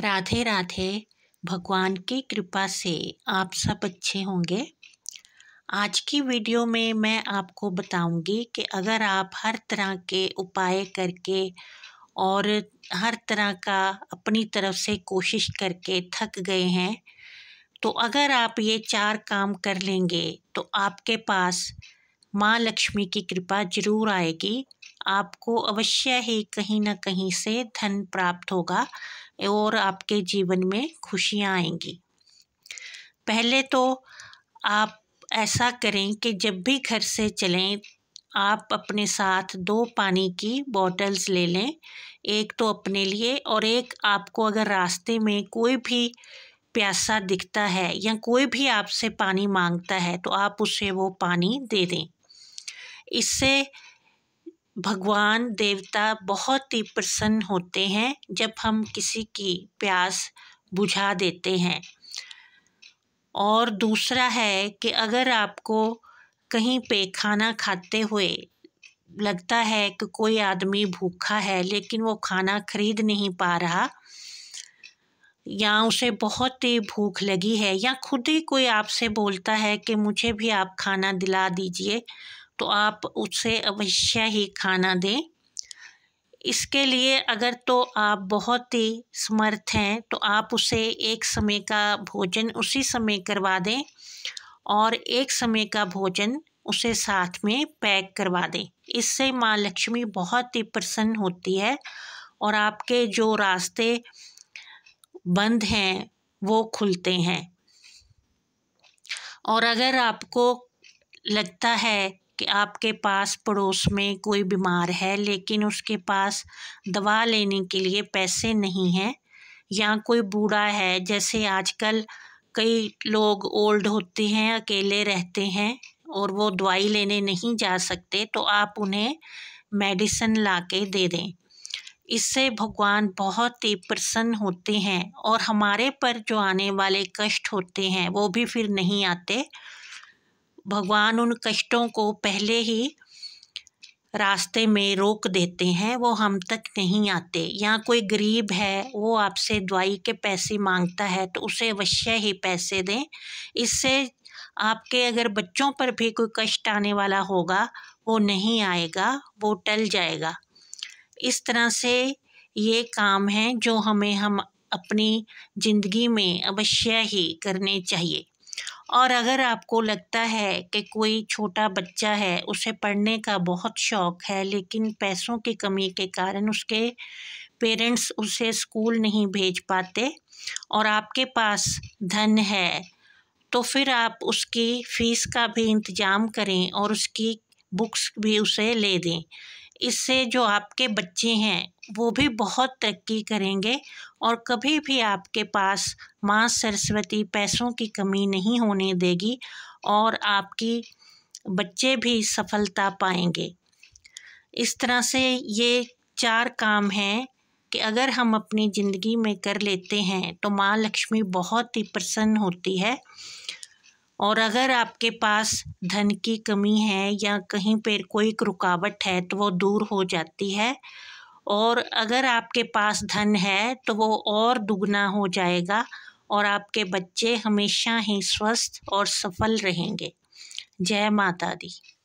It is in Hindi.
राधे राधे भगवान की कृपा से आप सब अच्छे होंगे आज की वीडियो में मैं आपको बताऊंगी कि अगर आप हर तरह के उपाय करके और हर तरह का अपनी तरफ से कोशिश करके थक गए हैं तो अगर आप ये चार काम कर लेंगे तो आपके पास माँ लक्ष्मी की कृपा जरूर आएगी आपको अवश्य ही कहीं ना कहीं से धन प्राप्त होगा और आपके जीवन में खुशियाँ आएंगी पहले तो आप ऐसा करें कि जब भी घर से चलें आप अपने साथ दो पानी की बॉटल्स ले लें एक तो अपने लिए और एक आपको अगर रास्ते में कोई भी प्यासा दिखता है या कोई भी आपसे पानी मांगता है तो आप उसे वो पानी दे दें इससे भगवान देवता बहुत ही प्रसन्न होते हैं जब हम किसी की प्यास बुझा देते हैं और दूसरा है कि अगर आपको कहीं पे खाना खाते हुए लगता है कि कोई आदमी भूखा है लेकिन वो खाना खरीद नहीं पा रहा या उसे बहुत ही भूख लगी है या खुद ही कोई आपसे बोलता है कि मुझे भी आप खाना दिला दीजिए तो आप उसे अवश्य ही खाना दें इसके लिए अगर तो आप बहुत ही समर्थ हैं तो आप उसे एक समय का भोजन उसी समय करवा दें और एक समय का भोजन उसे साथ में पैक करवा दें इससे माँ लक्ष्मी बहुत ही प्रसन्न होती है और आपके जो रास्ते बंद हैं वो खुलते हैं और अगर आपको लगता है कि आपके पास पड़ोस में कोई बीमार है लेकिन उसके पास दवा लेने के लिए पैसे नहीं हैं या कोई बूढ़ा है जैसे आजकल कई लोग ओल्ड होते हैं अकेले रहते हैं और वो दवाई लेने नहीं जा सकते तो आप उन्हें मेडिसिन ला के दे दें इससे भगवान बहुत ही प्रसन्न होते हैं और हमारे पर जो आने वाले कष्ट होते हैं वो भी फिर नहीं आते भगवान उन कष्टों को पहले ही रास्ते में रोक देते हैं वो हम तक नहीं आते यहाँ कोई गरीब है वो आपसे दवाई के पैसे मांगता है तो उसे अवश्य ही पैसे दें इससे आपके अगर बच्चों पर भी कोई कष्ट आने वाला होगा वो नहीं आएगा वो टल जाएगा इस तरह से ये काम हैं जो हमें हम अपनी ज़िंदगी में अवश्य ही करने चाहिए और अगर आपको लगता है कि कोई छोटा बच्चा है उसे पढ़ने का बहुत शौक़ है लेकिन पैसों की कमी के कारण उसके पेरेंट्स उसे स्कूल नहीं भेज पाते और आपके पास धन है तो फिर आप उसकी फ़ीस का भी इंतज़ाम करें और उसकी बुक्स भी उसे ले दें इससे जो आपके बच्चे हैं वो भी बहुत तरक्की करेंगे और कभी भी आपके पास माँ सरस्वती पैसों की कमी नहीं होने देगी और आपकी बच्चे भी सफलता पाएंगे इस तरह से ये चार काम हैं कि अगर हम अपनी ज़िंदगी में कर लेते हैं तो माँ लक्ष्मी बहुत ही प्रसन्न होती है और अगर आपके पास धन की कमी है या कहीं पर कोई रुकावट है तो वो दूर हो जाती है और अगर आपके पास धन है तो वो और दुगना हो जाएगा और आपके बच्चे हमेशा ही स्वस्थ और सफल रहेंगे जय माता दी